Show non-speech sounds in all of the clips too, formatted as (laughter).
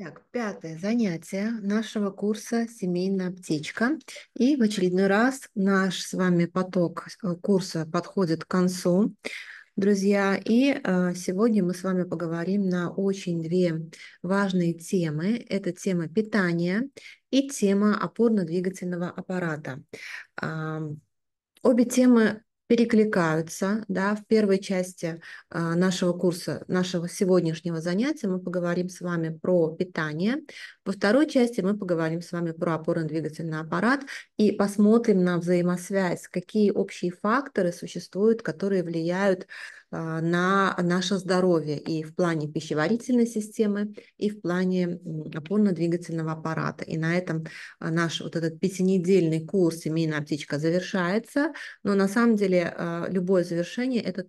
Так, пятое занятие нашего курса «Семейная аптечка». И в очередной раз наш с вами поток э, курса подходит к концу, друзья. И э, сегодня мы с вами поговорим на очень две важные темы. Это тема питания и тема опорно-двигательного аппарата. Обе темы перекликаются. Да? В первой части а, нашего курса, нашего сегодняшнего занятия мы поговорим с вами про питание. Во второй части мы поговорим с вами про опорно-двигательный аппарат и посмотрим на взаимосвязь, какие общие факторы существуют, которые влияют на а, на наше здоровье и в плане пищеварительной системы, и в плане опорно-двигательного аппарата. И на этом а, наш вот этот пятинедельный курс «Семейная птичка» завершается, но на самом деле а, любое завершение – это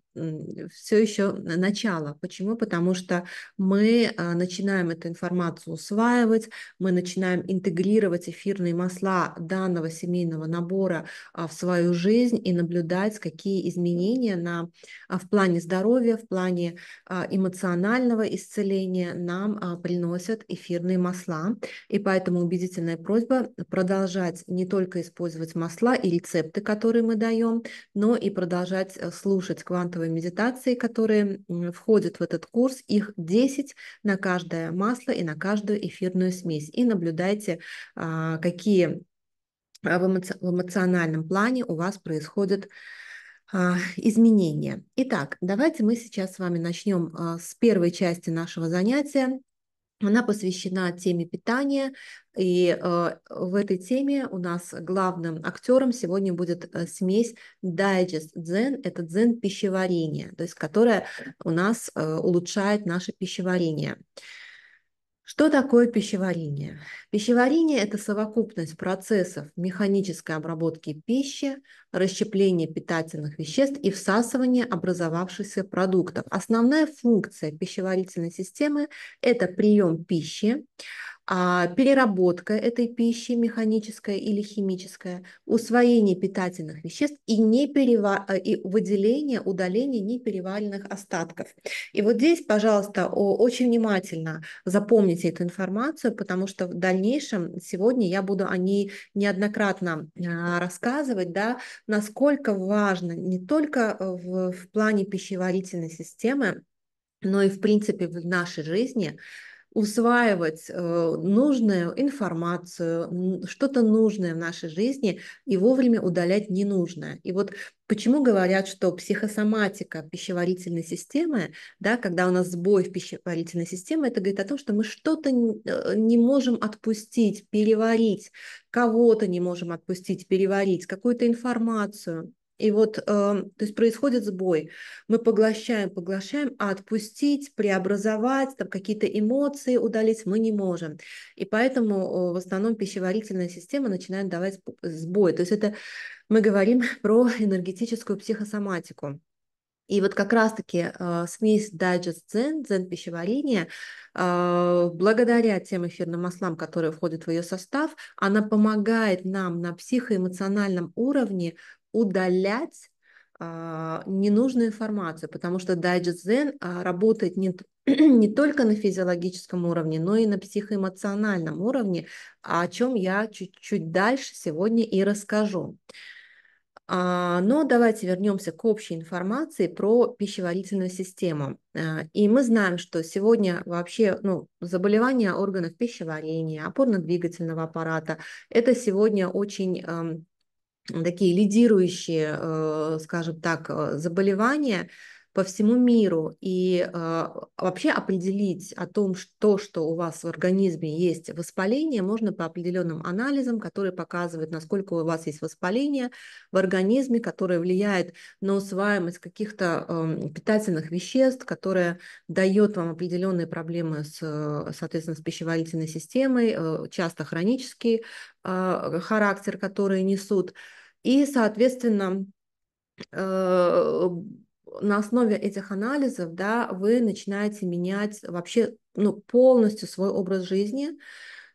все еще начало. Почему? Потому что мы начинаем эту информацию усваивать, мы начинаем интегрировать эфирные масла данного семейного набора в свою жизнь и наблюдать, какие изменения на, в плане плане здоровья, в плане а, эмоционального исцеления нам а, приносят эфирные масла. И поэтому убедительная просьба продолжать не только использовать масла и рецепты, которые мы даем, но и продолжать э, слушать квантовые медитации, которые входят в этот курс. Их 10 на каждое масло и на каждую эфирную смесь. И наблюдайте, а, какие в эмоциональном плане у вас происходят а, изменения. Итак, давайте мы сейчас с вами начнем а, с первой части нашего занятия. Она посвящена теме питания, и а, в этой теме у нас главным актером сегодня будет э, смесь Digest Zen, это дзен пищеварения, то есть которая у нас э, улучшает наше пищеварение. Что такое пищеварение? Пищеварение – это совокупность процессов механической обработки пищи, расщепления питательных веществ и всасывания образовавшихся продуктов. Основная функция пищеварительной системы – это прием пищи, а переработка этой пищи, механическая или химическая, усвоение питательных веществ и, не перева... Э, и выделение, удаление непереваренных остатков. И вот здесь, пожалуйста, очень внимательно запомните эту информацию, потому что в дальнейшем сегодня я буду о ней неоднократно э, рассказывать, да, насколько важно не только в, в плане пищеварительной системы, но и в принципе в нашей жизни усваивать э, нужную информацию, что-то нужное в нашей жизни и вовремя удалять ненужное. И вот почему говорят, что психосоматика пищеварительной системы, да, когда у нас сбой в пищеварительной системе, это говорит о том, что мы что-то э, не можем отпустить, переварить, кого-то не можем отпустить, переварить, какую-то информацию, и вот, э, то есть происходит сбой. Мы поглощаем, поглощаем, а отпустить, преобразовать, там какие-то эмоции удалить мы не можем. И поэтому э, в основном пищеварительная система начинает давать сбой. То есть это мы говорим (laughs) про энергетическую психосоматику. И вот как раз-таки э, смесь Digest Zen, Zen пищеварения, э, благодаря тем эфирным маслам, которые входят в ее состав, она помогает нам на психоэмоциональном уровне удалять а, ненужную информацию, потому что дайджест Zen а, работает не, (clears throat) не только на физиологическом уровне, но и на психоэмоциональном уровне, а о чем я чуть-чуть дальше сегодня и расскажу. Но давайте вернемся к общей информации про пищеварительную систему. И мы знаем, что сегодня вообще ну, заболевания органов пищеварения, опорно-двигательного аппарата, это сегодня очень такие лидирующие, э, скажем так, э, заболевания по всему миру и э, вообще определить о том, что, что у вас в организме есть воспаление, можно по определенным анализам, которые показывают, насколько у вас есть воспаление в организме, которое влияет на усваиваемость каких-то эм, питательных веществ, которое дает вам определенные проблемы, с, соответственно, с пищеварительной системой, часто хронический характер, которые несут. И, соответственно, э, на основе этих анализов, да, вы начинаете менять вообще, ну, полностью свой образ жизни.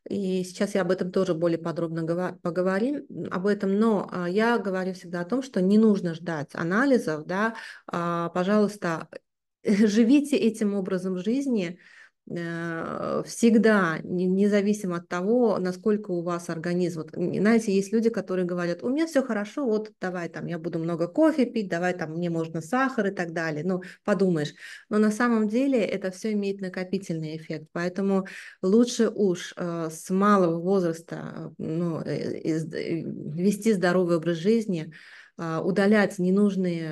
И сейчас я об этом тоже более подробно поговорим об этом, но а, я говорю всегда о том, что не нужно ждать анализов, да, а, пожалуйста, (laughs) живите этим образом жизни, Э, всегда, независимо от того, насколько у вас организм. Вот, знаете, есть люди, которые говорят, у меня все хорошо, вот давай там я буду много кофе пить, давай там мне можно сахар и так далее. Ну, подумаешь. Но на самом деле это все имеет накопительный эффект. Поэтому лучше уж э, с малого возраста э, ну, э, э, вести здоровый образ жизни, удалять ненужные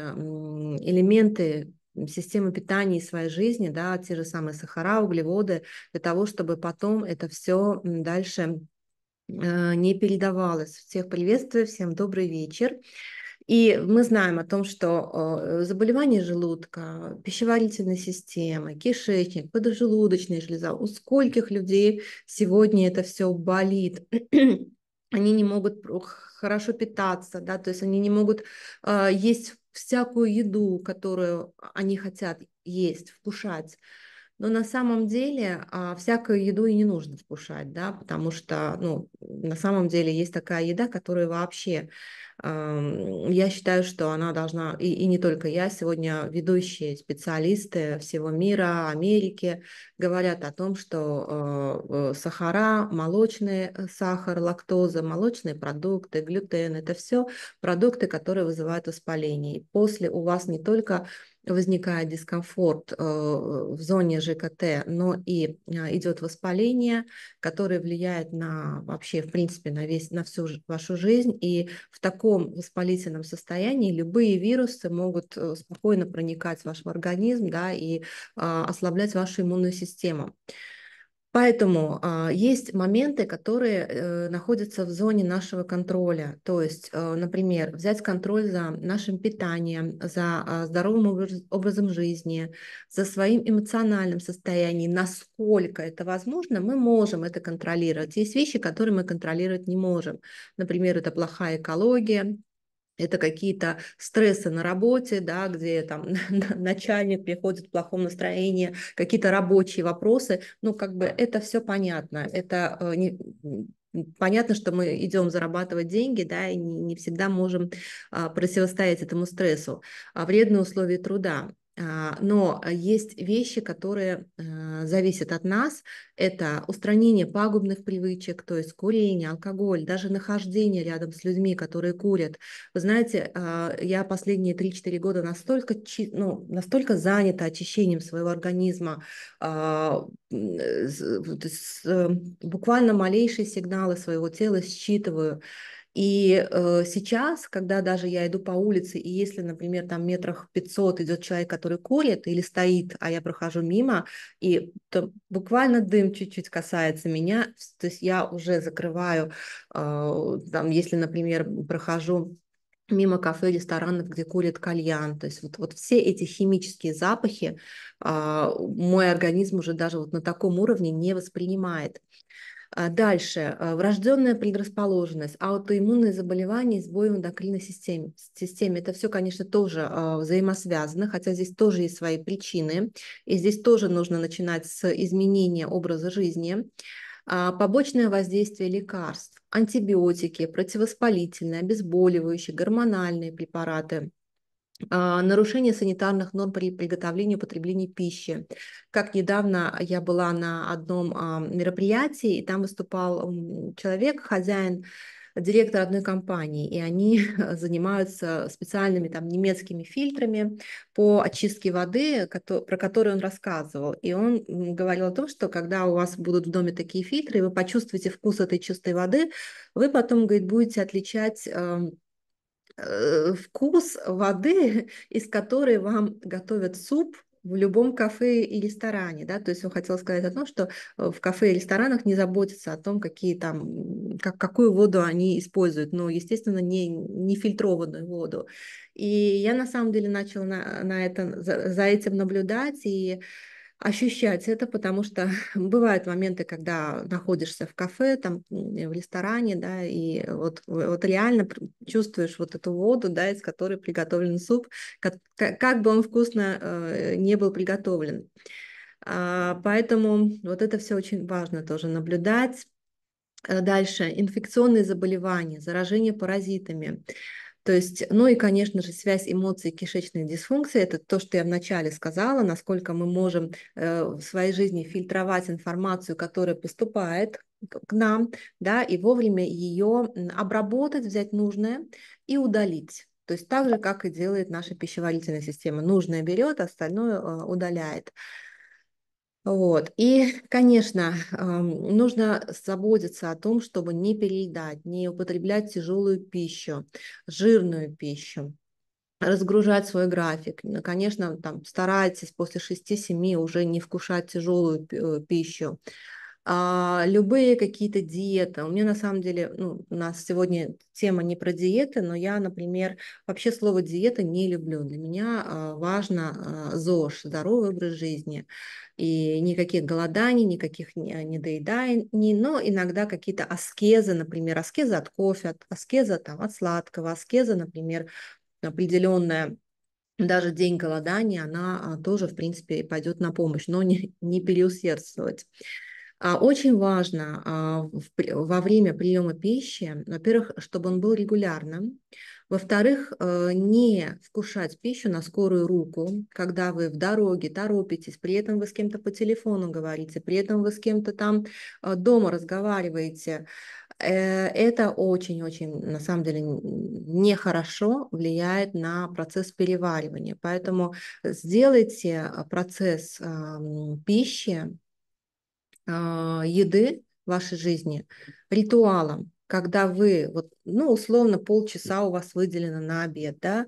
элементы системы питания и своей жизни, да, те же самые сахара, углеводы, для того, чтобы потом это все дальше э, не передавалось. Всех приветствую, всем добрый вечер. И мы знаем о том, что э, заболевания желудка, пищеварительной системы, кишечник, подожелудочная железа, у скольких людей сегодня это все болит. (clears throat) они не могут хорошо питаться, да, то есть они не могут э, есть всякую еду, которую а, они хотят есть, вкушать, но на самом деле а, всякую еду и не нужно вкушать, да, потому что, ну, на самом деле есть такая еда, которая вообще, э, я считаю, что она должна, и, и не только я, сегодня ведущие специалисты всего мира, Америки говорят о том, что э, сахара, молочный э, сахар, лактоза, молочные продукты, глютен, это все продукты, которые вызывают воспаление. И после у вас не только возникает дискомфорт э, в зоне ЖКТ, но и а, идет воспаление, которое влияет на вообще, в принципе, на, весь, на всю вашу жизнь. И в таком воспалительном состоянии любые вирусы могут э, спокойно проникать в ваш организм да, и а, ослаблять вашу иммунную систему. Поэтому а, есть моменты, которые э, находятся в зоне нашего контроля. То есть, э, например, взять контроль за нашим питанием, за э, здоровым образ, образом жизни, за своим эмоциональным состоянием, насколько это возможно, мы можем это контролировать. Есть вещи, которые мы контролировать не можем. Например, это плохая экология, это какие-то стрессы на работе, да, где там (laughs) начальник приходит в плохом настроении, какие-то рабочие вопросы, ну, как бы это все понятно, это э, не, понятно, что мы идем зарабатывать деньги, да, и не, не всегда можем а, противостоять этому стрессу. А вредные условия труда а, но э, есть вещи, которые э, зависят от нас. Это устранение пагубных привычек, то есть курение, алкоголь, даже нахождение рядом с людьми, которые курят. Вы знаете, а, я последние 3-4 года настолько, ну, настолько занята очищением своего организма, а, э, буквально малейшие сигналы своего тела считываю, и э, сейчас, когда даже я иду по улице, и если, например, там метрах 500 идет человек, который курит или стоит, а я прохожу мимо, и то буквально дым чуть-чуть касается меня, то есть я уже закрываю, э, там, если, например, прохожу мимо кафе, ресторанов, где курят кальян. То есть вот, вот все эти химические запахи а, мой организм уже даже вот на таком уровне не воспринимает. А дальше, э, врожденная предрасположенность, аутоиммунные заболевания, сбои в эндокринной системе. Это все, конечно, тоже а, взаимосвязано, хотя здесь тоже есть свои причины, и здесь тоже нужно начинать с изменения образа жизни. А, побочное воздействие лекарств, антибиотики, противовоспалительные, обезболивающие, гормональные препараты – а, нарушение санитарных норм при приготовлении и употреблении пищи. Как недавно я была на одном а, мероприятии, и там выступал человек, хозяин, директор одной компании, и они (laughs) занимаются специальными там немецкими фильтрами по очистке воды, про которые он рассказывал. И он говорил о том, что когда у вас будут в доме такие фильтры, вы почувствуете вкус этой чистой воды, вы потом, говорит, будете отличать Э, вкус воды, (laughs) из которой вам готовят суп в любом кафе и ресторане, да, то есть он хотел сказать о том, что э, в кафе и ресторанах не заботятся о том, какие там, как, какую воду они используют, но, естественно, не, не фильтрованную воду. И я, на самом деле, начала на, на это, за, за этим наблюдать, и ощущать это, потому что (laughs) бывают моменты, когда находишься в кафе, там, в ресторане, да, и вот, вот реально чувствуешь вот эту воду, да, из которой приготовлен суп, как, как бы он вкусно э, не был приготовлен. А, поэтому вот это все очень важно тоже наблюдать. Э, дальше инфекционные заболевания, заражение паразитами. То есть, ну и, конечно же, связь эмоций и кишечной дисфункции – это то, что я вначале сказала, насколько мы можем э, в своей жизни фильтровать информацию, которая поступает к нам, да, и вовремя ее обработать, взять нужное и удалить. То есть так же, как и делает наша пищеварительная система. Нужное берет, остальное э, удаляет. Вот. И, конечно, нужно заботиться о том, чтобы не переедать, не употреблять тяжелую пищу, жирную пищу, разгружать свой график. Ну, конечно, там, старайтесь после 6-7 уже не вкушать тяжелую э, пищу а, любые какие-то диеты. У меня на самом деле, ну, у нас сегодня тема не про диеты, но я, например, вообще слово диета не люблю. Для меня а, важно а, ЗОЖ, здоровый образ жизни. И никаких голоданий, никаких а, недоеданий, но иногда какие-то аскезы, например, аскеза от кофе, от, аскеза там, от сладкого, аскеза, например, определенная даже день голодания, она а, тоже, в принципе, пойдет на помощь, но не, не переусердствовать. А, очень важно а, во время приема пищи, во-первых, чтобы он был регулярным, во-вторых, э, не вкушать пищу на скорую руку, когда вы в дороге торопитесь, при этом вы с кем-то по телефону говорите, при этом вы с кем-то там э, дома разговариваете. Э, это очень-очень, на самом деле, нехорошо влияет на процесс переваривания. Поэтому сделайте процесс пищи а, еды в вашей жизни ритуалом, когда вы, вот, ну, условно, полчаса у вас выделено на обед, да,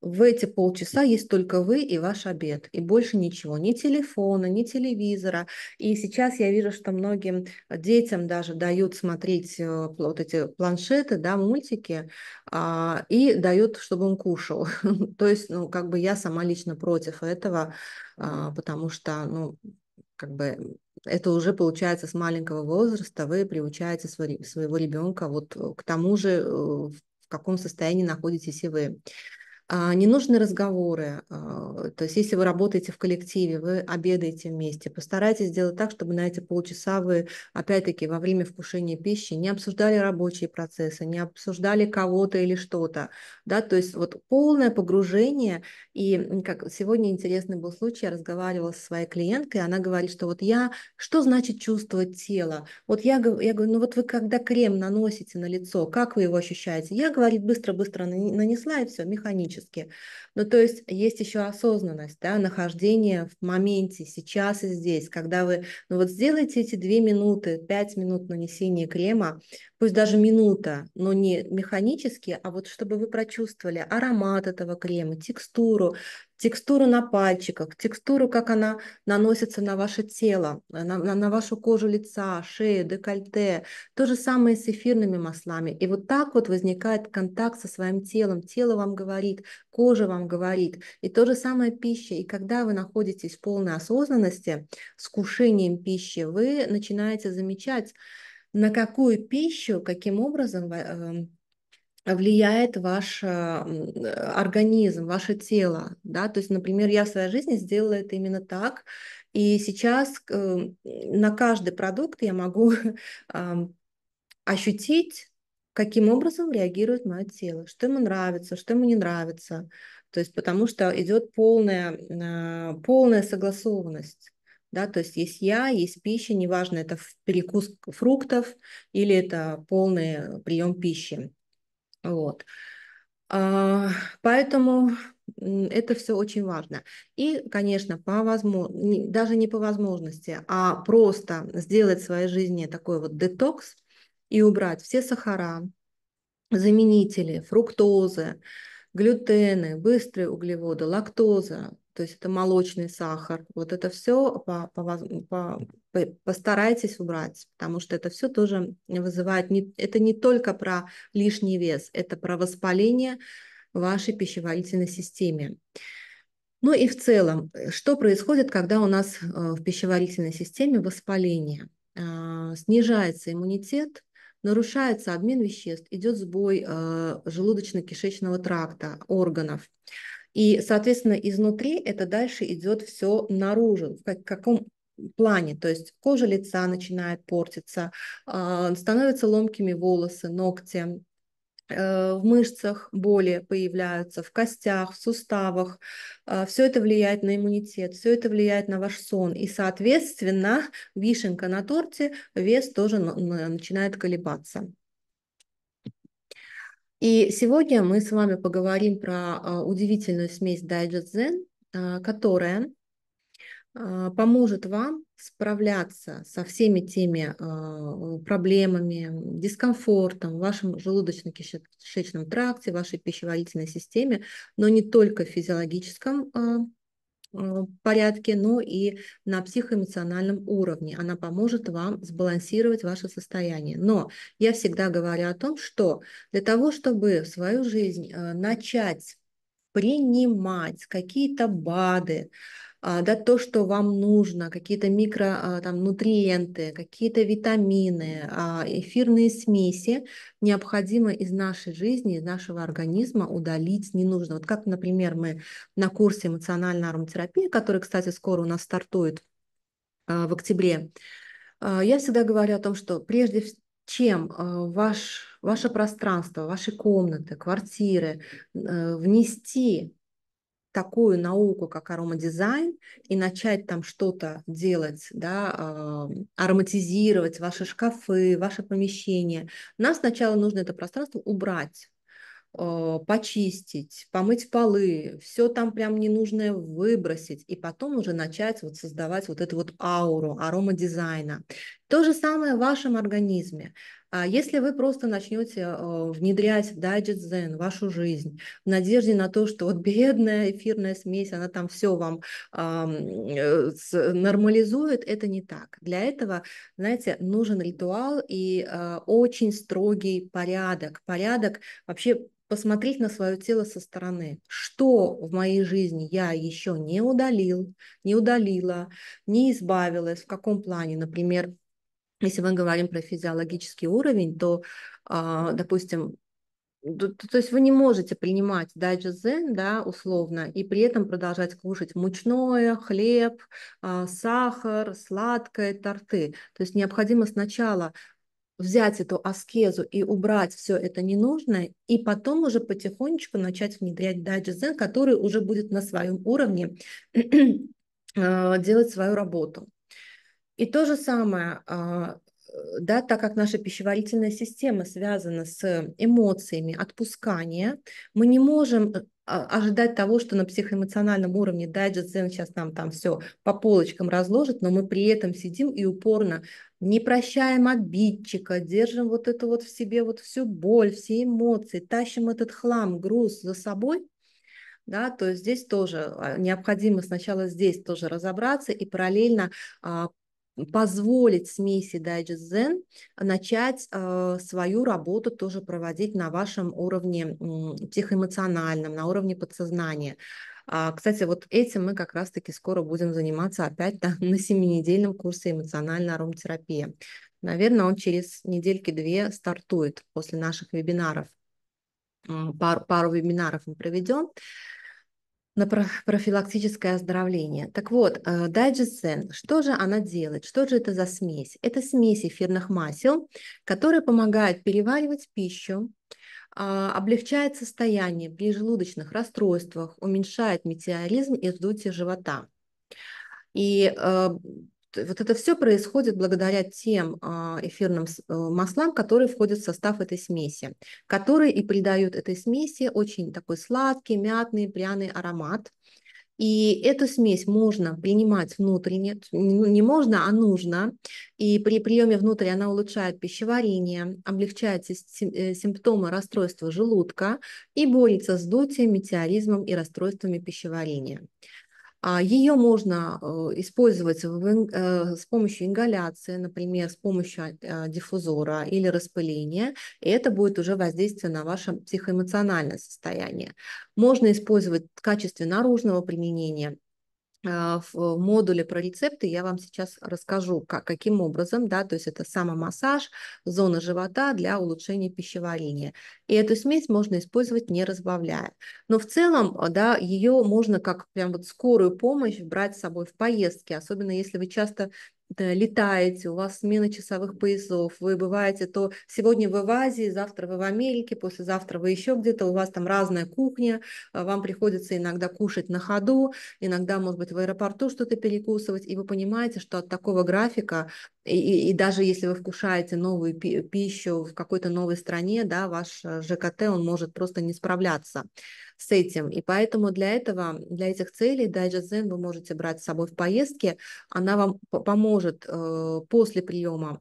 в эти полчаса есть только вы и ваш обед, и больше ничего, ни телефона, ни телевизора. И сейчас я вижу, что многим детям даже дают смотреть э, вот эти планшеты, да, мультики, а, и дают, чтобы он кушал. (laughs) То есть, ну, как бы я сама лично против этого, а, потому что, ну, как бы это уже получается с маленького возраста вы приучаете своего ребенка вот э, к тому же, э, в каком состоянии находитесь и вы. А, ненужные разговоры. А, то есть, если вы работаете в коллективе, вы обедаете вместе, постарайтесь сделать так, чтобы на эти полчаса вы, опять-таки, во время вкушения пищи не обсуждали рабочие процессы, не обсуждали кого-то или что-то. Да? То есть, вот полное погружение. И как сегодня интересный был случай, я разговаривала со своей клиенткой, она говорит, что вот я, что значит чувствовать тело? Вот я, я говорю, ну вот вы когда крем наносите на лицо, как вы его ощущаете? Я, говорит, быстро-быстро нанесла и все, механически практически. Ну, то есть есть еще осознанность, да, нахождение в моменте, сейчас и здесь, когда вы, ну вот сделайте эти две минуты, пять минут нанесения крема, пусть даже минута, но не механически, а вот чтобы вы прочувствовали аромат этого крема, текстуру, текстуру на пальчиках, текстуру, как она наносится на ваше тело, на, на, на вашу кожу лица, шею, декольте. То же самое с эфирными маслами. И вот так вот возникает контакт со своим телом. Тело вам говорит, кожа вам говорит. И то же самое пища. И когда вы находитесь в полной осознанности с кушением пищи, вы начинаете замечать, на какую пищу, каким образом э, э, влияет ваш э, организм, ваше тело. Да? То есть, например, я в своей жизни сделала это именно так. И сейчас на каждый продукт я могу (laughs) ощутить каким образом реагирует мое тело, что ему нравится, что ему не нравится. То есть потому что идет полная, а, полная согласованность. Да, то есть есть я, есть пища, неважно, это перекус фруктов или это полный прием пищи. Вот. А, поэтому это все очень важно. И, конечно, по возможно, даже не по возможности, а просто сделать в своей жизни такой вот детокс, и убрать все сахара, заменители, фруктозы, глютены, быстрые углеводы, лактоза, то есть это молочный сахар. Вот это все по, по, по, постарайтесь убрать, потому что это все тоже вызывает, не, это не только про лишний вес, это про воспаление вашей пищеварительной системе. Ну и в целом, что происходит, когда у нас э, в пищеварительной системе воспаление? А, снижается иммунитет, нарушается обмен веществ, идет сбой э, желудочно-кишечного тракта, органов. И, соответственно, изнутри это дальше идет все наружу, в каком плане, то есть кожа лица начинает портиться, а, становятся ломкими волосы, ногти, Э, в мышцах боли появляются, в костях, в суставах. Э, все это влияет на иммунитет, все это влияет на ваш сон. И, соответственно, вишенка на торте, вес тоже начинает колебаться. И сегодня мы с вами поговорим про э, удивительную смесь Digest Zen, которая поможет вам справляться со всеми теми а, проблемами, дискомфортом в вашем желудочно-кишечном тракте, в вашей пищеварительной системе, но не только в физиологическом а, а, порядке, но и на психоэмоциональном уровне. Она поможет вам сбалансировать ваше состояние. Но я всегда говорю о том, что для того, чтобы свою жизнь начать принимать какие-то БАДы, а, да, то, что вам нужно, какие-то микро, а, там, нутриенты, какие-то витамины, а, эфирные смеси, необходимо из нашей жизни, из нашего организма удалить не нужно. Вот как, например, мы на курсе эмоциональной ароматерапии, который, кстати, скоро у нас стартует в октябре, я всегда говорю о том, что прежде чем ваш, ваше пространство, ваши комнаты, квартиры э, внести такую науку, как аромадизайн, и начать там что-то делать, да, а, ароматизировать ваши шкафы, ваше помещение, нам сначала нужно это пространство убрать а, почистить, помыть полы, все там прям ненужное выбросить, и потом уже начать вот создавать вот эту вот ауру аромадизайна. То же самое в вашем организме. А если вы просто начнете э, внедрять дайджест дзен в вашу жизнь в надежде на то, что вот бедная эфирная смесь, она там все вам э, нормализует, это не так. Для этого, знаете, нужен ритуал и э, очень строгий порядок. Порядок вообще посмотреть на свое тело со стороны, что в моей жизни я еще не удалил, не удалила, не избавилась, в каком плане, например, если мы говорим про физиологический уровень, то, а, допустим, то, то есть вы не можете принимать дайджест зен, да, условно, и при этом продолжать кушать мучное, хлеб, а, сахар, сладкое, торты. То есть необходимо сначала взять эту аскезу и убрать все это ненужное, и потом уже потихонечку начать внедрять дайджест зен, который уже будет на своем уровне (clears throat) а, делать свою работу. И то же самое, а, да, так как наша пищеварительная система связана с эмоциями отпускания, мы не можем э, а, ожидать того, что на психоэмоциональном уровне дайджест Zen сейчас нам там все по полочкам разложит, но мы при этом сидим и упорно не прощаем обидчика, держим вот это вот в себе, вот всю боль, все эмоции, тащим этот хлам, груз за собой, да, то есть здесь тоже а, необходимо сначала здесь тоже разобраться и параллельно а, позволить смеси Digest Zen а, начать э, свою работу тоже проводить на вашем уровне э, психоэмоциональном, на уровне подсознания. А, кстати, вот этим мы как раз-таки скоро будем заниматься опять да, (laughs) на семинедельном курсе эмоциональной ароматерапия». Наверное, он через недельки-две стартует после наших вебинаров. Пар, пару вебинаров мы проведем на профилактическое оздоровление. Так вот, э, дайджесен, что же она делает? Что же это за смесь? Это смесь эфирных масел, которая помогает переваривать пищу, а, облегчает состояние при желудочных расстройствах, уменьшает метеоризм и вздутие живота. И э, вот это все происходит благодаря тем а, эфирным э, маслам, которые входят в состав этой смеси, которые и придают этой смеси очень такой сладкий, мятный, пряный аромат. И эту смесь можно принимать внутренне, ну, не можно, а нужно. И при приеме внутрь она улучшает пищеварение, облегчает э, симптомы расстройства желудка и борется с дутием, метеоризмом и расстройствами пищеварения. А Ее можно э, использовать э, с помощью ингаляции, например, с помощью а, диффузора или распыления, и это будет уже воздействие на ваше психоэмоциональное состояние. Можно использовать в качестве наружного применения а, в э, модуле про рецепты я вам сейчас расскажу, как, каким образом, да, то есть это самомассаж, зона живота для улучшения пищеварения. И эту смесь можно использовать не разбавляя. Но в целом, а, да, ее можно как прям вот скорую помощь брать с собой в поездки, особенно если вы часто летаете, у вас смена часовых поясов, вы бываете то сегодня вы в Азии, завтра вы в Америке, послезавтра вы еще где-то, у вас там разная кухня, а вам приходится иногда кушать на ходу, иногда, может быть, в аэропорту что-то перекусывать, и вы понимаете, что от такого графика, и, и, и даже если вы вкушаете новую пищу в какой-то новой стране, да, ваш э, ЖКТ, он может просто не справляться с этим. И поэтому для этого, для этих целей Digest Zen вы можете брать с собой в поездке Она вам поможет э, после приема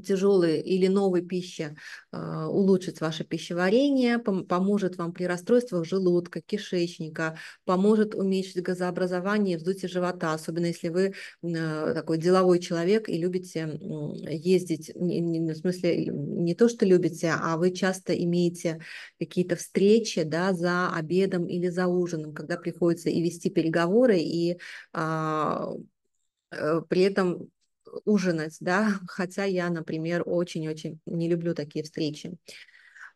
тяжелой или новой пищи а, улучшит ваше пищеварение, поможет вам при расстройствах желудка, кишечника, поможет уменьшить газообразование и вздутие живота, особенно если вы а, такой деловой человек и любите ездить, не ну, в смысле не то, что любите, а вы часто имеете какие-то встречи да, за обедом или за ужином, когда приходится и вести переговоры, и а, э, при этом ужинать, да, (laughs) хотя я, например, очень-очень не люблю такие встречи.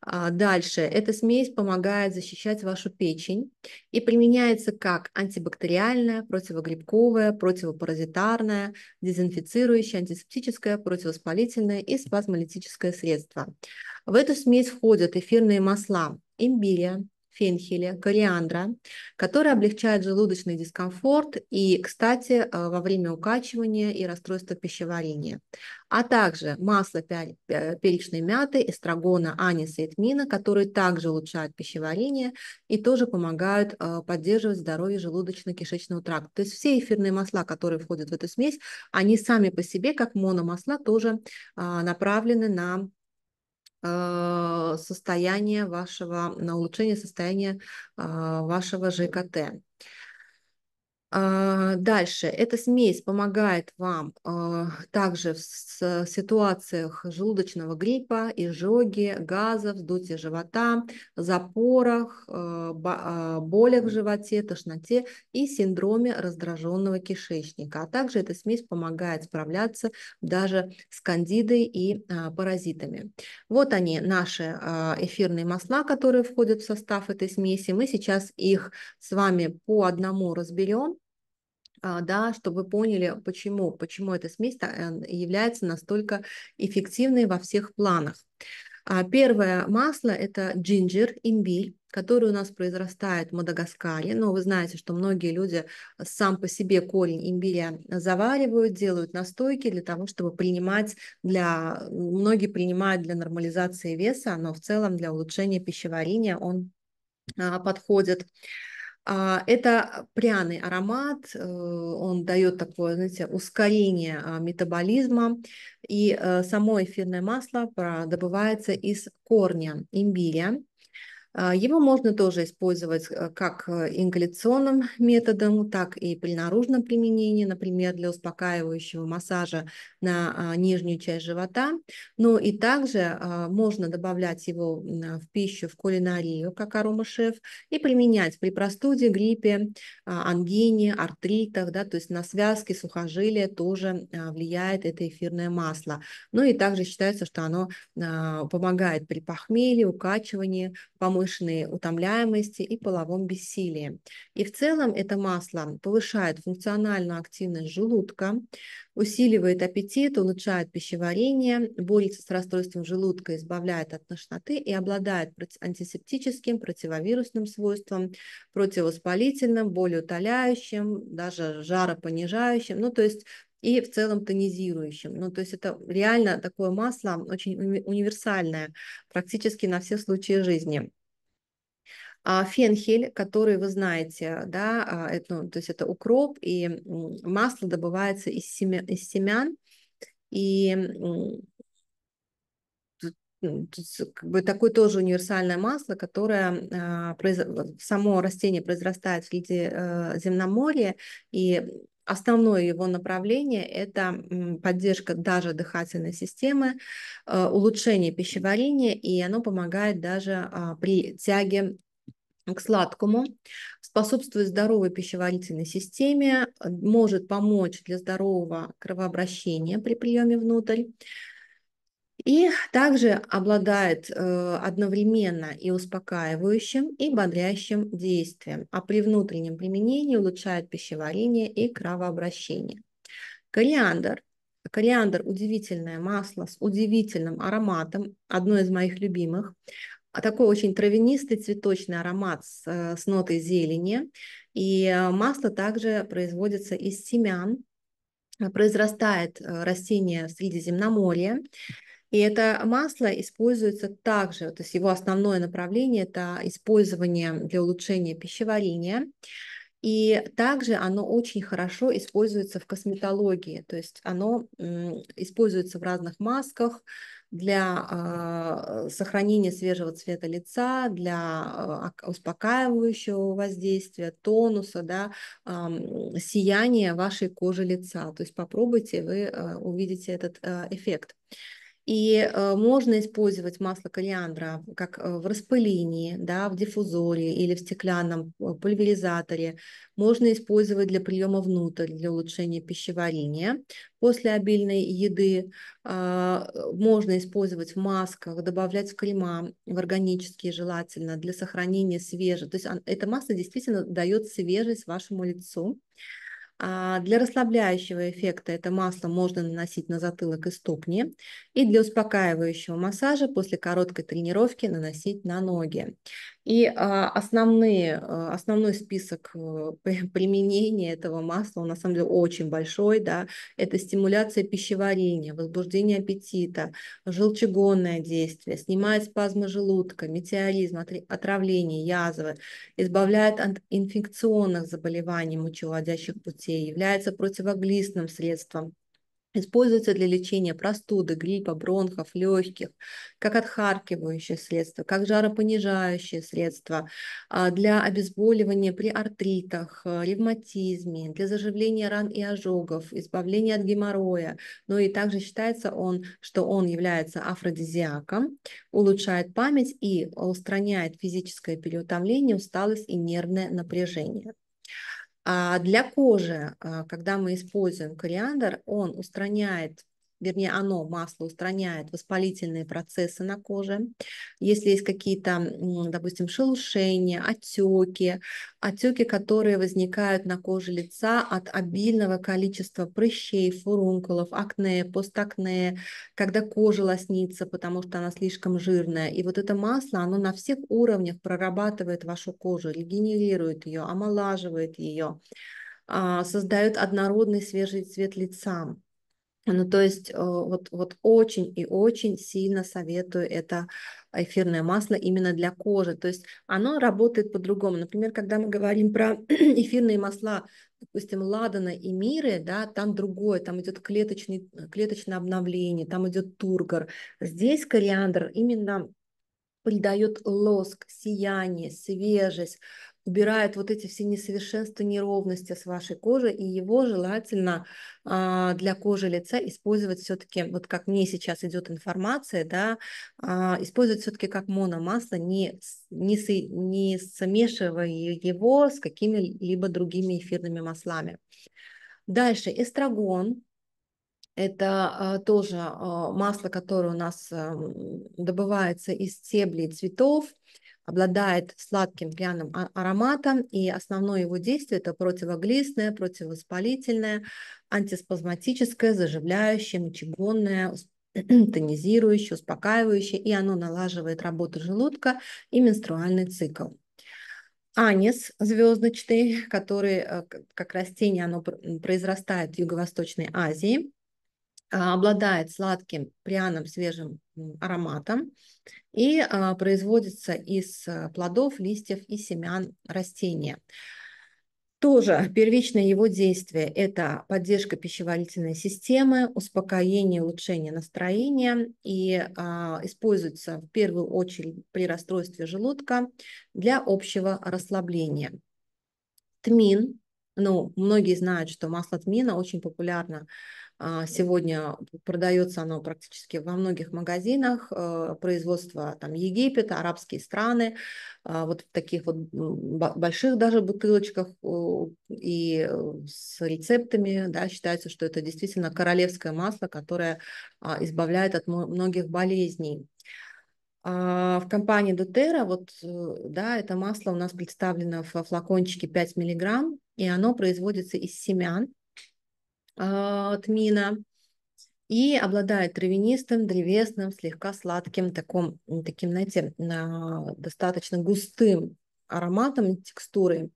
А, дальше. Эта смесь помогает защищать вашу печень и применяется как антибактериальная, противогрибковая, противопаразитарная, дезинфицирующая, антисептическое, противовоспалительное и спазмолитическое средство. В эту смесь входят эфирные масла имбиря, фенхеля, кориандра, который облегчает желудочный дискомфорт и, кстати, э, во время укачивания и расстройства пищеварения, а также масло э, перечной мяты, эстрагона, аниса и тмина, которые также улучшают пищеварение и тоже помогают э, поддерживать здоровье желудочно-кишечного тракта. То есть все эфирные масла, которые входят в эту смесь, они сами по себе, как мономасла, тоже направлены на Э, состояния вашего, на улучшение состояния а, вашего ЖКТ. А, дальше, эта смесь помогает вам а, также в ситуациях желудочного гриппа, изжоги, газов, вздутия живота, запорах, э, а, болях в животе, тошноте и синдроме раздраженного кишечника. А также эта смесь помогает справляться даже с кандидой и паразитами. Вот они, наши эфирные масла, которые входят в состав этой смеси. Мы сейчас их с вами по одному разберем а, да, чтобы вы поняли, почему, почему эта смесь э, является настолько эффективной во всех планах. А, первое масло – это джинджер, имбирь, который у нас произрастает в Мадагаскаре. Но вы знаете, что многие люди сам по себе корень имбиря заваривают, делают настойки для того, чтобы принимать для... Многие принимают для нормализации веса, но в целом для улучшения пищеварения он а, подходит. А, это пряный аромат, э, он дает такое, знаете, ускорение а, метаболизма, и э, само эфирное масло добывается из корня имбиря, а, его можно тоже использовать э, как э, ингаляционным (laughs) методом, так и при наружном применении, например, для успокаивающего массажа на а, нижнюю часть живота. Но и также а, можно добавлять его в пищу, в кулинарию, как аромашеф, и применять при простуде, гриппе, ангине, артритах, да, то есть на связки сухожилия тоже влияет это эфирное масло. Ну и также считается, что оно помогает при похмелье, укачивании, помочь повышенной утомляемости и половом бессилии. И в целом это масло повышает функциональную активность желудка, усиливает аппетит, улучшает пищеварение, борется с расстройством желудка, избавляет от тошноты и обладает антисептическим, противовирусным свойством, противовоспалительным, болеутоляющим, даже жаропонижающим. Ну, то есть и в целом тонизирующим. Ну, то есть это реально такое масло очень универсальное практически на все случаи жизни. А, фенхель, который вы знаете, да, а, это, ну, то есть это укроп, и масло добывается из семян, из семян и ну, как бы такое тоже универсальное масло, которое а, само растение произрастает в виде э, Земноморья, и Основное его направление – это поддержка даже дыхательной системы, э, улучшение пищеварения, и оно помогает даже при тяге к сладкому, способствует здоровой пищеварительной системе, может помочь для здорового кровообращения при приеме внутрь. И также обладает э, одновременно и успокаивающим, и бодрящим действием, а при внутреннем применении улучшает пищеварение и кровообращение. Кориандр. Кориандр – удивительное масло с удивительным ароматом, одно из моих любимых. А такой очень травянистый цветочный аромат с, э, с нотой зелени. И э, масло также производится из семян. Произрастает э, растение в Средиземноморье. И это масло используется также, то есть его основное направление – это использование для улучшения пищеварения. И также оно очень хорошо используется в косметологии, то есть оно используется в разных масках, для а, сохранения свежего цвета лица, для а, успокаивающего воздействия, тонуса, да, сияния вашей кожи лица. То есть попробуйте, вы э, увидите этот э, эффект. И э, можно использовать масло кориандра как э, в распылении, да, в диффузоре или в стеклянном э, пульверизаторе. Можно использовать для приема внутрь, для улучшения пищеварения. После обильной еды а, можно использовать в масках, добавлять в крема, в органические желательно, для сохранения свежести. То есть а, это масло действительно дает свежесть вашему лицу. А, для расслабляющего эффекта это масло можно наносить на затылок и ступни. И для успокаивающего массажа после короткой тренировки наносить на ноги. И а, основные, а, основной список э, применения этого масла, он на самом деле очень большой, да, это стимуляция пищеварения, возбуждение аппетита, желчегонное действие, снимает спазмы желудка, метеоризм, отравление, язвы, избавляет от инфекционных заболеваний мочеводящих путей, является противоглистным средством Используется для лечения простуды, гриппа, бронхов, легких, как отхаркивающее средство, как жаропонижающее средство, а, для обезболивания при артритах, э, ревматизме, для заживления ран и ожогов, избавления от геморроя. Ну и также считается он, что он является афродизиаком, улучшает память и э, устраняет физическое переутомление, усталость и нервное напряжение. А для кожи, а, когда мы используем кориандр, он устраняет вернее, оно, масло, устраняет воспалительные процессы на коже. Если есть какие-то, допустим, шелушения, отеки, отеки, которые возникают на коже лица от обильного количества прыщей, фурункулов, акне, постакне, когда кожа лоснится, потому что она слишком жирная. И вот это масло, оно на всех уровнях прорабатывает вашу кожу, регенерирует ее, омолаживает ее а, создает однородный свежий цвет лица. Ну, то есть э, вот, вот очень и очень сильно советую это эфирное масло именно для кожи. То есть оно работает по-другому. Например, когда мы говорим про (clears throat) эфирные масла, допустим, Ладана и Миры, да, там другое, там идет клеточный, клеточное обновление, там идет тургор. Здесь кориандр именно придает лоск, сияние, свежесть, убирает вот эти все несовершенства, неровности с вашей кожи, и его желательно а, для кожи лица использовать все-таки, вот как мне сейчас идет информация, да, а, использовать все-таки как мономасло, не, не, со, не смешивая его с какими-либо другими эфирными маслами. Дальше эстрагон, это а, тоже а, масло, которое у нас эм, добывается из стеблей цветов обладает сладким пряным а, ароматом, и основное его действие – это противоглистное, противовоспалительное, антиспазматическое, заживляющее, мочегонное, (clears throat) тонизирующее, успокаивающее, и оно налаживает работу желудка и менструальный цикл. Анис звездочный, (laughs) который э, как растение оно произрастает в Юго-Восточной Азии, а, обладает сладким, пряным, свежим ароматом и а, производится из а, плодов, листьев и семян растения. Тоже первичное его действие – это поддержка пищеварительной системы, успокоение, улучшение настроения и а, используется в первую очередь при расстройстве желудка для общего расслабления. Тмин, ну, многие знают, что масло тмина очень популярно а, а, сегодня продается оно практически во многих магазинах. Э, производства там Египет, арабские страны, а, вот в таких вот больших даже бутылочках и э, с рецептами, да, считается, что это действительно королевское масло, которое а, избавляет от многих болезней. в компании Дотера, вот, э, да, это масло у нас представлено в флакончике 5 миллиграмм, и оно производится из семян, а, тмина и обладает травянистым, древесным, слегка сладким, таком, таким, знаете, достаточно густым ароматом, текстурой.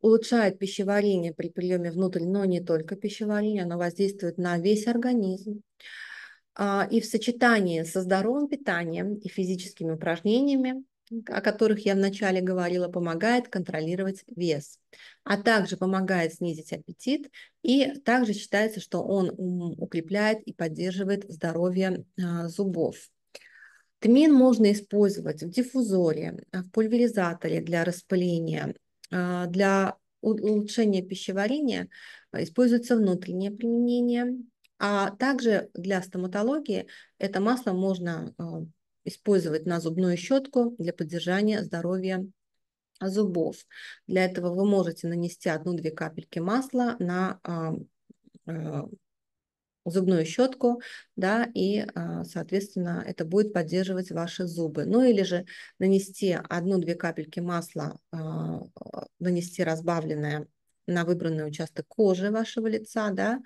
Улучшает пищеварение при приеме внутрь, но не только пищеварение, оно воздействует на весь организм. А, и в сочетании со здоровым питанием и физическими упражнениями о которых я вначале говорила, помогает контролировать вес, а также помогает снизить аппетит, и также считается, что он укрепляет и поддерживает здоровье э, зубов. Тмин можно использовать в диффузоре, э, в пульверизаторе для распыления, э, для улучшения пищеварения используется внутреннее применение, а также для стоматологии это масло можно использовать на зубную щетку для поддержания здоровья зубов. Для этого вы можете нанести одну-две капельки масла на а, э, зубную щетку, да, и, а, соответственно, это будет поддерживать ваши зубы. Ну или же нанести одну-две капельки масла, а, нанести разбавленное на выбранный участок кожи вашего лица, да,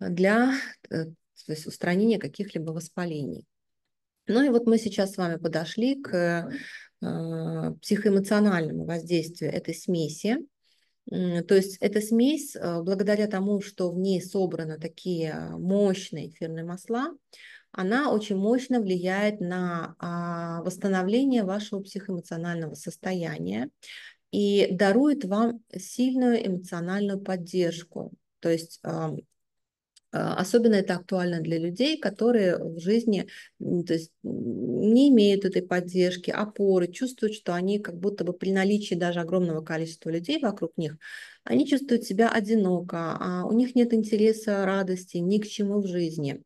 для э, то есть устранения каких-либо воспалений. Ну и вот мы сейчас с вами подошли к э, психоэмоциональному воздействию этой смеси. То есть эта смесь, э, благодаря тому, что в ней собраны такие мощные эфирные масла, она очень мощно влияет на а, восстановление вашего психоэмоционального состояния и дарует вам сильную эмоциональную поддержку. То есть эм, а, особенно это актуально для людей, которые в жизни то есть, не имеют этой поддержки, опоры, чувствуют, что они как будто бы при наличии даже огромного количества людей вокруг них, они чувствуют себя одиноко, а у них нет интереса, радости ни к чему в жизни.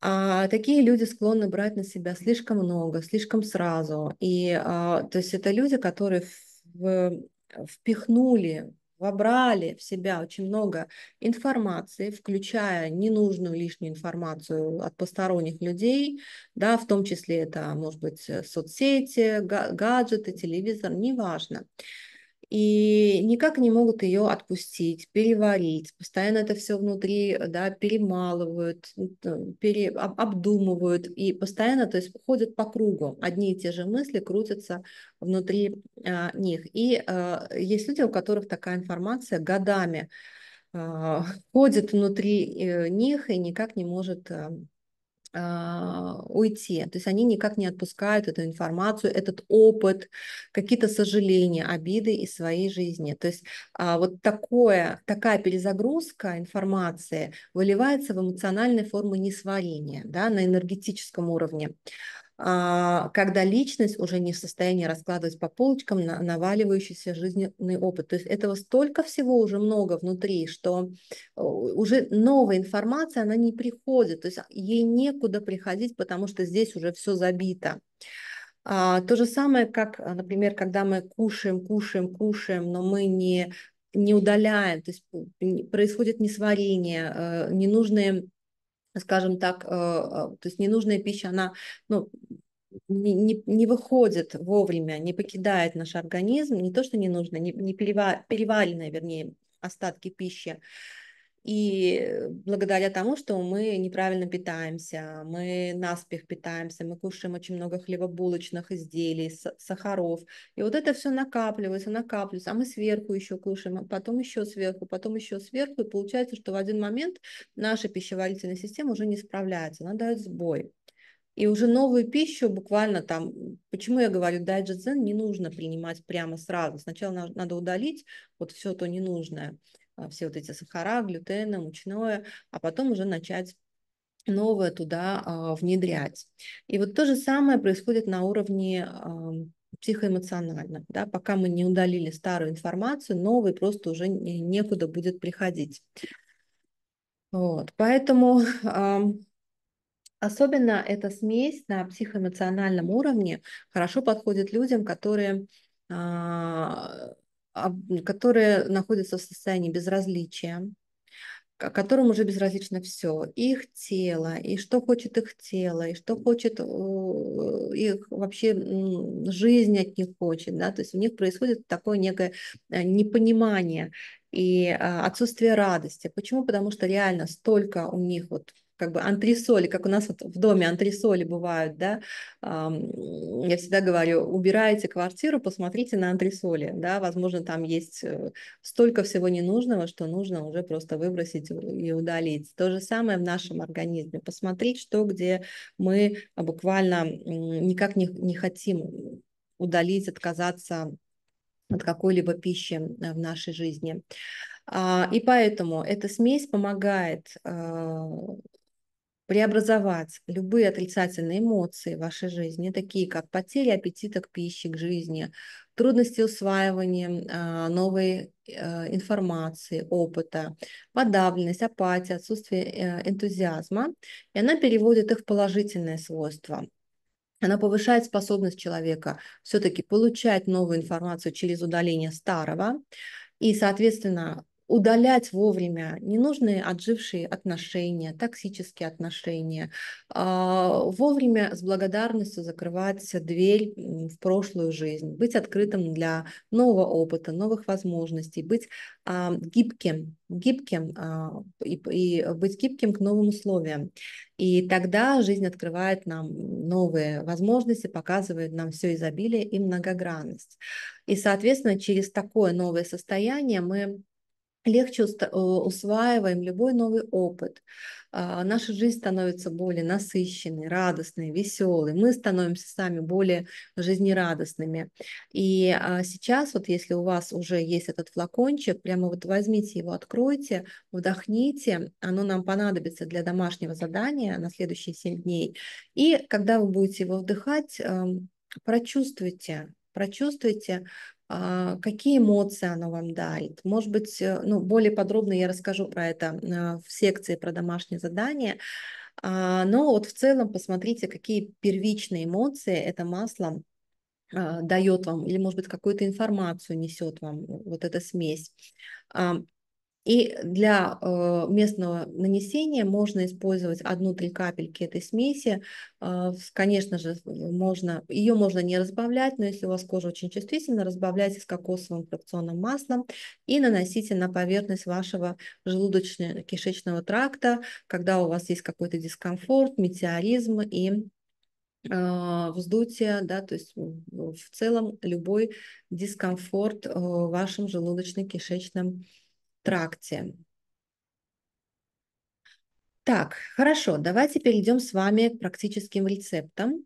А такие люди склонны брать на себя слишком много, слишком сразу. И а, то есть это люди, которые в, впихнули вобрали в себя очень много информации, включая ненужную лишнюю информацию от посторонних людей, да, в том числе это, может быть, соцсети, гаджеты, телевизор, неважно и никак не могут ее отпустить, переварить, постоянно это все внутри, да, перемалывают, э, пере, обдумывают и постоянно, то есть ходят по кругу, одни и те же мысли крутятся внутри а, них. И а, есть люди, у которых такая информация годами а, ходит внутри э, них и никак не может э, а, уйти. То есть они никак не отпускают эту информацию, этот опыт, какие-то сожаления, обиды из своей жизни. То есть а, вот такое, такая перезагрузка информации выливается в эмоциональной формы несварения да, на энергетическом уровне. А, когда личность уже не в состоянии раскладывать по полочкам на наваливающийся жизненный опыт. То есть этого столько всего уже много внутри, что э, уже новая информация, она не приходит, то есть а, ей некуда приходить, потому что здесь уже все забито. А, то же самое, как, а, например, когда мы кушаем, кушаем, кушаем, но мы не не удаляем, то есть происходит несварение, э, ненужные скажем так, э, а, то есть ненужная пища, она ну, не, не, не выходит вовремя, не покидает наш организм, не то, что ненужная, не, не перева, переваренная, вернее, остатки пищи, и благодаря тому, что мы неправильно питаемся, мы наспех питаемся, мы кушаем очень много хлебобулочных изделий, сахаров. И вот это все накапливается, накапливается, а мы сверху еще кушаем, а потом еще сверху, потом еще сверху. И получается, что в один момент наша пищеварительная система уже не справляется, она дает сбой. И уже новую пищу буквально там, почему я говорю, дайджет не нужно принимать прямо сразу. Сначала надо удалить вот все то ненужное. А, все вот эти сахара, глютены, мучное, а потом уже начать новое туда а, внедрять. И вот то же самое происходит на уровне а, психоэмоциональном. Да? Пока мы не удалили старую информацию, новой просто уже некуда будет приходить. Вот. Поэтому (laughs) а, особенно эта смесь на психоэмоциональном уровне хорошо подходит людям, которые а, которые находятся в состоянии безразличия, которым уже безразлично все, их тело, и что хочет их тело, и что хочет их вообще жизнь от них хочет, да, то есть у них происходит такое некое э, непонимание и а, отсутствие радости. Почему? Потому что реально столько у них вот как бы антресоли, как у нас вот в доме антресоли бывают, да, я всегда говорю, убираете квартиру, посмотрите на антресоли, да, возможно, там есть э, столько всего ненужного, что нужно уже просто выбросить и удалить. То же самое в нашем организме, посмотреть, что где мы а, буквально никак не, не хотим удалить, отказаться от какой-либо пищи э, в нашей жизни. А, и поэтому эта смесь помогает э, преобразовать любые отрицательные эмоции в вашей жизни, такие как потеря аппетита к пище, к жизни, трудности усваивания а, новой э, информации, опыта, подавленность, апатия, отсутствие э, энтузиазма, и она переводит их в положительное свойство. Она повышает способность человека все-таки получать новую информацию через удаление старого, и, соответственно, удалять вовремя ненужные отжившие отношения, токсические отношения, а, вовремя с благодарностью закрывать дверь в прошлую жизнь, быть открытым для нового опыта, новых возможностей, быть а, гибким, гибким а, и, и быть гибким к новым условиям. И тогда жизнь открывает нам новые возможности, показывает нам все изобилие и многогранность. И, соответственно, через такое новое состояние мы легче э, усваиваем любой новый опыт. А, наша жизнь становится более насыщенной, радостной, веселой. Мы становимся сами более жизнерадостными. И а, сейчас, вот если у вас уже есть этот флакончик, прямо вот возьмите его, откройте, вдохните. Оно нам понадобится для домашнего задания на следующие 7 дней. И когда вы будете его вдыхать, эм, прочувствуйте, прочувствуйте а, какие эмоции оно вам дарит. Может быть, э, ну, более подробно я расскажу про это а, в секции про домашние задания. А, но вот в целом посмотрите, какие первичные эмоции это масло дает вам, или, может быть, какую-то информацию несет вам э, вот эта смесь. И для э, местного нанесения можно использовать одну-три капельки этой смеси. Э, конечно же, можно, ее можно не разбавлять, но если у вас кожа очень чувствительна, разбавляйте с кокосовым фракционным маслом и наносите на поверхность вашего желудочно-кишечного тракта, когда у вас есть какой-то дискомфорт, метеоризм и э, вздутие, да, то есть в целом любой дискомфорт в вашем желудочно-кишечном тракте тракте. Так, хорошо, давайте перейдем с вами к практическим рецептам.